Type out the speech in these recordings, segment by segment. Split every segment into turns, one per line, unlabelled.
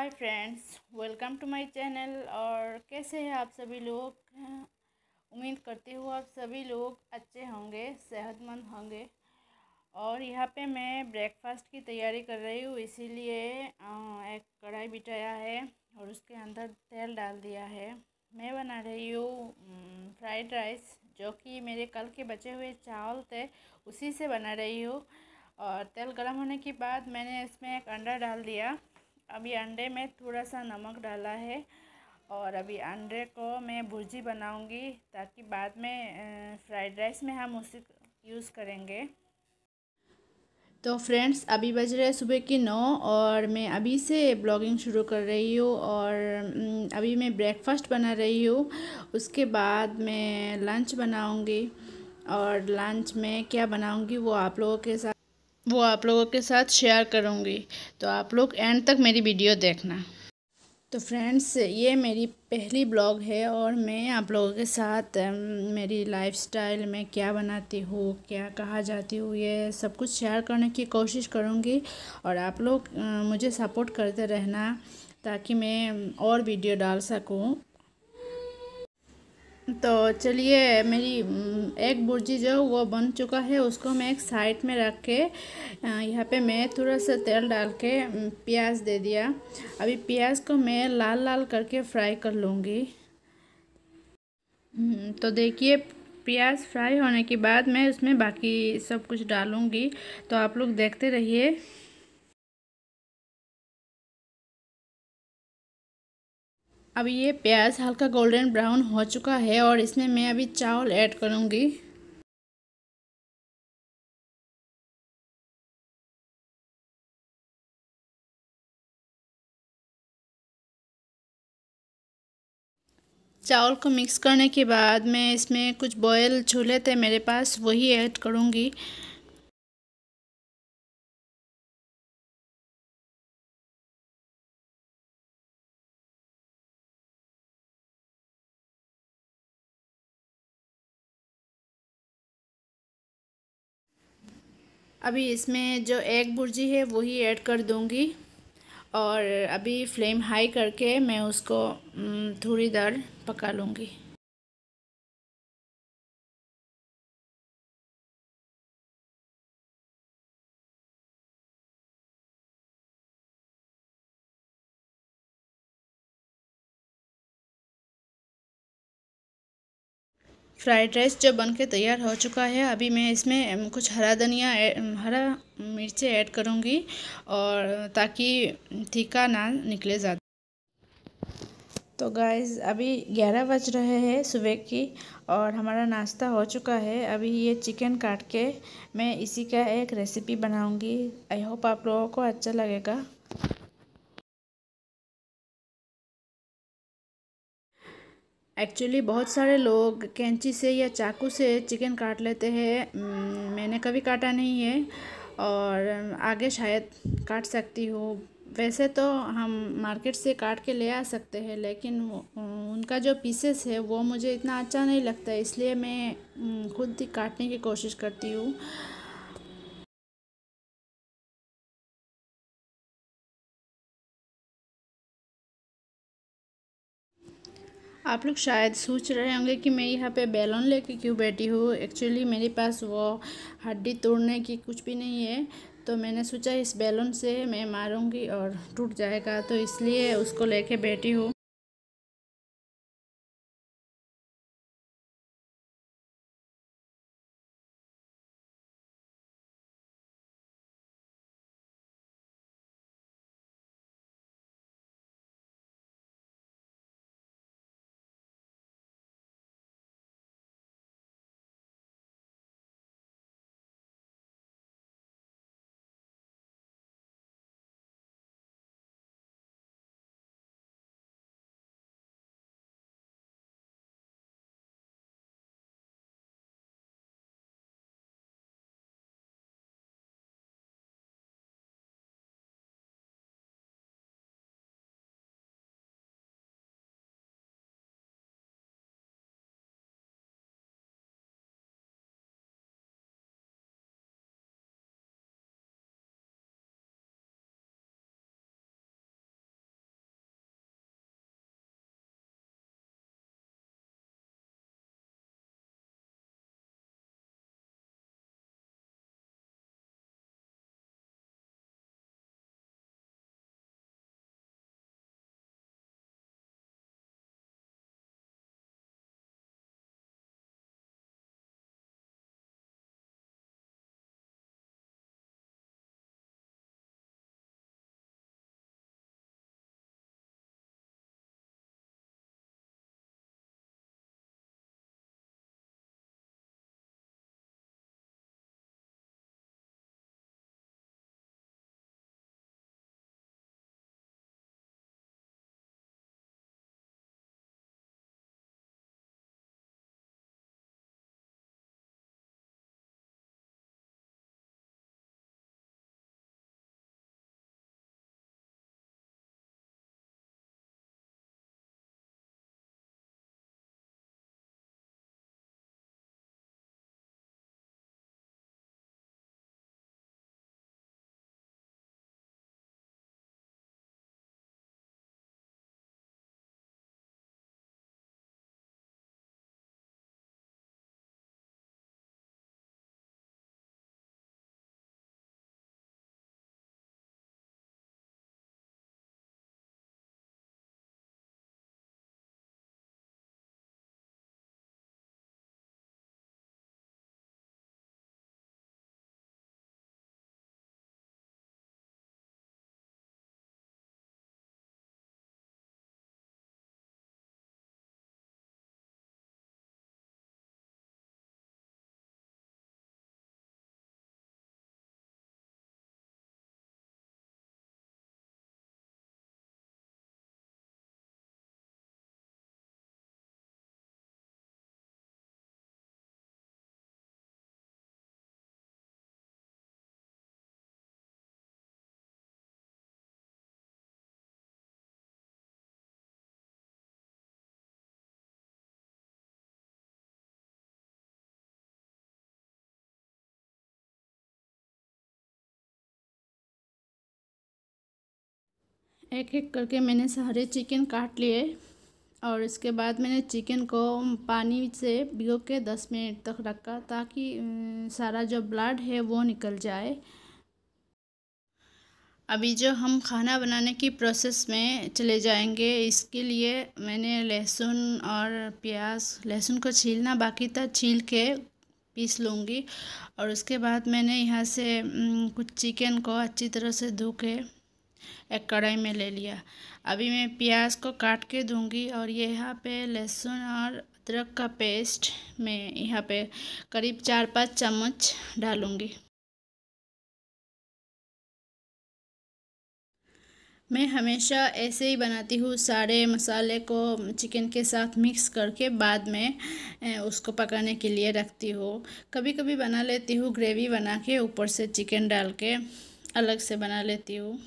hi friends welcome to my channel और कैसे हैं आप सभी लोग उम्मीद करती हूँ आप सभी लोग अच्छे होंगे सेहतमंद होंगे और यहाँ पे मैं ब्रेकफास्ट की तैयारी कर रही हूँ इसीलिए एक कढ़ाई बिठाया है और उसके अंदर तेल डाल दिया है मैं बना रही हूँ फ्राइड राइस जो कि मेरे कल के बचे हुए चावल थे उसी से बना रही हूँ और तेल गर्म होने के बाद मैंने इसमें एक अंडा डाल दिया अभी अंडे में थोड़ा सा नमक डाला है और अभी अंडे को मैं भुर्जी बनाऊंगी ताकि बाद में फ्राइड राइस में हम उसे यूज़ करेंगे तो फ्रेंड्स अभी बज रहे सुबह के नौ और मैं अभी से ब्लॉगिंग शुरू कर रही हूँ और अभी मैं ब्रेकफास्ट बना रही हूँ उसके बाद मैं लंच बनाऊँगी और लंच में क्या बनाऊँगी वो आप लोगों के साथ वो आप लोगों के साथ शेयर करूँगी तो आप लोग एंड तक मेरी वीडियो देखना तो फ्रेंड्स ये मेरी पहली ब्लॉग है और मैं आप लोगों के साथ um, मेरी लाइफस्टाइल में क्या बनाती हूँ क्या कहा जाती हूँ ये सब कुछ शेयर करने की कोशिश करूँगी और आप लोग uh, मुझे सपोर्ट करते रहना ताकि मैं um, और वीडियो डाल सकूँ तो चलिए मेरी एक बुर्जी जो वो बन चुका है उसको मैं एक साइड में रख के यहाँ पे मैं थोड़ा सा तेल डाल के प्याज दे दिया अभी प्याज को मैं लाल लाल करके फ्राई कर लूँगी तो देखिए प्याज फ्राई होने के बाद मैं उसमें बाकी सब कुछ
डालूँगी तो आप लोग देखते रहिए अब ये प्याज हल्का गोल्डन ब्राउन हो चुका
है और इसमें मैं अभी चावल ऐड करूँगी चावल को मिक्स
करने के बाद मैं इसमें कुछ बॉयल छोले थे मेरे पास वही ऐड करूँगी अभी इसमें जो एग भुर्जी है वही ऐड कर दूँगी और अभी फ्लेम हाई करके मैं उसको थोड़ी देर पका लूँगी
फ्राइड राइस जो बन के तैयार हो चुका है अभी मैं इसमें कुछ हरा धनिया
हरा मिर्चें ऐड करूँगी और ताकि तीखा ना निकले ज़्यादा तो गाइस अभी ग्यारह बज रहे हैं सुबह की और हमारा नाश्ता हो चुका है अभी ये चिकन काट के मैं इसी
का एक रेसिपी बनाऊंगी आई होप आप लोगों को अच्छा लगेगा एक्चुअली बहुत सारे लोग कैंची से या चाकू से चिकन काट लेते हैं मैंने कभी काटा
नहीं है और आगे शायद काट सकती हूँ वैसे तो हम मार्केट से काट के ले आ सकते हैं लेकिन उनका जो पीसेस है वो मुझे
इतना अच्छा नहीं लगता इसलिए मैं खुद ही काटने की कोशिश करती हूँ
आप लोग शायद सोच रहे
होंगे कि मैं यहाँ पे बैलून लेके क्यों बैठी हूँ एक्चुअली मेरे पास वो हड्डी तोड़ने की कुछ भी नहीं है तो मैंने सोचा इस बैलून से मैं मारूंगी और टूट जाएगा
तो इसलिए उसको लेके बैठी हूँ एक
एक करके मैंने सारे चिकन काट लिए और इसके बाद मैंने चिकन को
पानी से भिगो के दस मिनट तक रखा ताकि सारा जो ब्लड है वो निकल जाए अभी जो हम खाना बनाने की प्रोसेस में चले जाएंगे इसके लिए मैंने लहसुन और प्याज लहसुन को छीलना बाकी था छील के पीस लूँगी और उसके बाद मैंने यहाँ से कुछ चिकन को अच्छी तरह से धो के एक कढ़ाई में ले लिया अभी मैं प्याज को काट के दूंगी और यहाँ पे लहसुन और अदरक का
पेस्ट मैं यहाँ पे करीब चार पाँच चम्मच डालूँगी मैं हमेशा ऐसे ही बनाती हूँ सारे मसाले को चिकन के साथ मिक्स करके बाद
में उसको पकाने के लिए रखती हूँ कभी कभी बना लेती हूँ ग्रेवी बना के ऊपर
से चिकन डाल के अलग से बना लेती हूँ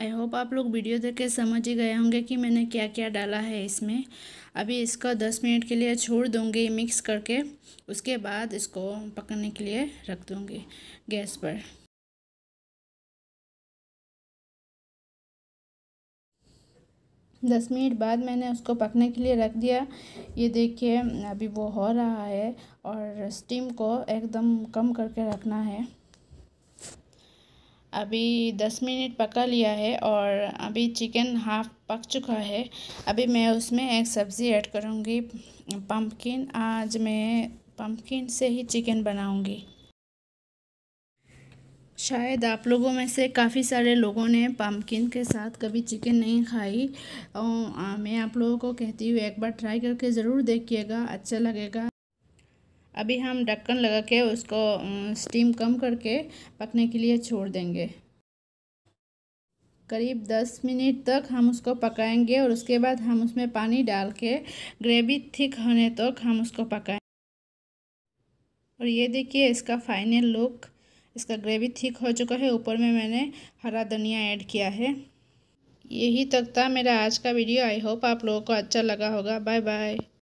आई होप आप लोग वीडियो देख के समझ ही गए
होंगे कि मैंने क्या क्या डाला है इसमें अभी इसको दस मिनट के लिए छोड़ दूँगी मिक्स
करके उसके बाद इसको पकने के लिए रख दूँगी गैस पर दस मिनट बाद मैंने उसको पकने के लिए रख दिया ये देखिए अभी वो हो
रहा है और स्टीम को एकदम कम करके रखना है अभी दस मिनट पका लिया है और अभी चिकन हाफ पक चुका है अभी मैं उसमें एक सब्ज़ी ऐड करूँगी पम्पकिन आज मैं पम्पकिन से ही चिकन बनाऊँगी शायद आप लोगों में से काफ़ी सारे लोगों ने पम्पकिन के साथ कभी चिकन नहीं खाई और मैं आप लोगों को कहती हूँ एक बार ट्राई करके ज़रूर देखिएगा अच्छा लगेगा अभी हम ढक्कन लगा के उसको स्टीम कम करके पकने के लिए छोड़ देंगे करीब दस मिनट तक हम उसको पकाएंगे और उसके बाद हम उसमें पानी डाल के ग्रेवी थिक होने तक हम उसको पकाएं और ये देखिए इसका फाइनल लुक इसका ग्रेवी थिक हो चुका है ऊपर में मैंने हरा धनिया ऐड किया है यही तक था मेरा
आज का वीडियो आई होप आप लोगों को अच्छा लगा होगा बाय बाय